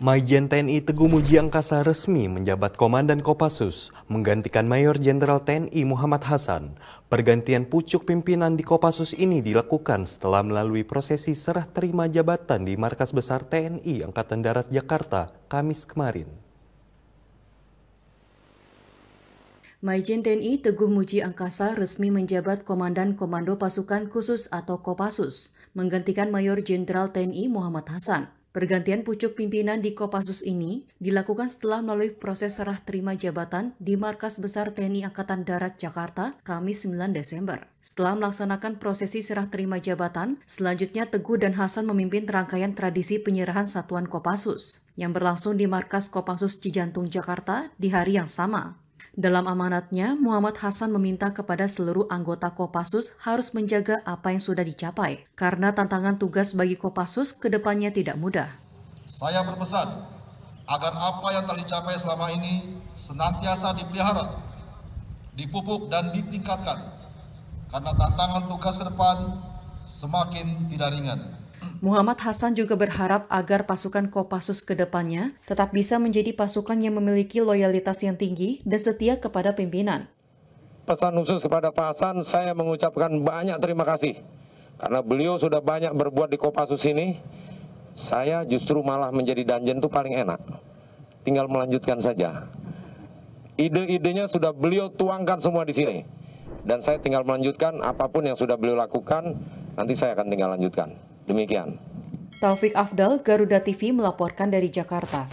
Mayjen TNI Teguh Muji Angkasa resmi menjabat Komandan Kopassus menggantikan Mayor Jenderal TNI Muhammad Hasan. Pergantian pucuk pimpinan di Kopassus ini dilakukan setelah melalui prosesi serah terima jabatan di Markas Besar TNI Angkatan Darat Jakarta Kamis kemarin. Mayjen TNI Teguh Muji Angkasa resmi menjabat Komandan Komando Pasukan Khusus atau Kopassus, menggantikan Mayor Jenderal TNI Muhammad Hasan. Pergantian pucuk pimpinan di Kopassus ini dilakukan setelah melalui proses serah terima jabatan di Markas Besar TNI Angkatan Darat Jakarta, Kamis 9 Desember. Setelah melaksanakan prosesi serah terima jabatan, selanjutnya Teguh dan Hasan memimpin rangkaian tradisi penyerahan satuan Kopassus yang berlangsung di Markas Kopassus Cijantung Jakarta di hari yang sama. Dalam amanatnya, Muhammad Hasan meminta kepada seluruh anggota Kopassus harus menjaga apa yang sudah dicapai, karena tantangan tugas bagi Kopassus ke depannya tidak mudah. Saya berpesan agar apa yang telah dicapai selama ini senantiasa dipelihara, dipupuk, dan ditingkatkan, karena tantangan tugas ke depan semakin tidak ringan. Muhammad Hasan juga berharap agar pasukan Kopassus ke depannya tetap bisa menjadi pasukan yang memiliki loyalitas yang tinggi dan setia kepada pimpinan. Pesan khusus kepada Pak Hasan, saya mengucapkan banyak terima kasih. Karena beliau sudah banyak berbuat di Kopassus ini, saya justru malah menjadi dungeon itu paling enak. Tinggal melanjutkan saja. Ide-idenya sudah beliau tuangkan semua di sini. Dan saya tinggal melanjutkan apapun yang sudah beliau lakukan, nanti saya akan tinggal lanjutkan. Demikian. Taufik Afdal, Garuda TV melaporkan dari Jakarta.